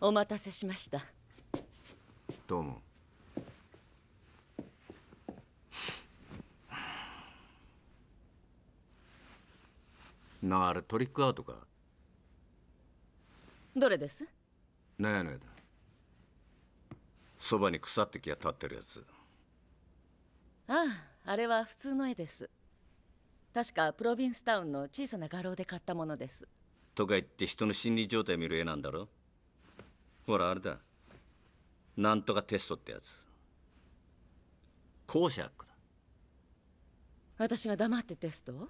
お待たせしましたどうもなああれトリックアートかどれですなんやねだそばに腐ってきや立ってるやつあああれは普通の絵です確かプロビンスタウンの小さな画廊で買ったものですとか言って人の心理状態見る絵なんだろほらあれだなんとかテストってやつ公爵だ私が黙ってテストをま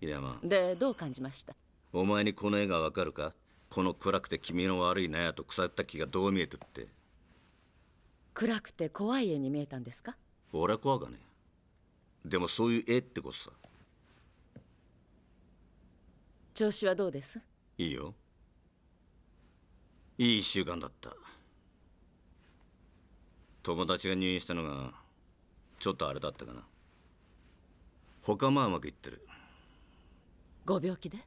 山でどう感じましたお前にこの絵がわかるかこの暗くて君の悪い納屋と腐った木がどう見えてって暗くて怖い絵に見えたんですか俺は怖がねでもそういう絵ってことさ調子はどうですいいよいい1週間だった友達が入院したのがちょっとあれだったかな他もうまくいってるご病気で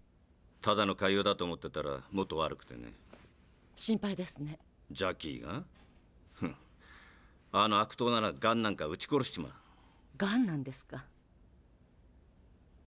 ただの潰瘍だと思ってたらもっと悪くてね心配ですねジャッキーがあの悪党ならガンなんか撃ち殺しちまうガンなんですか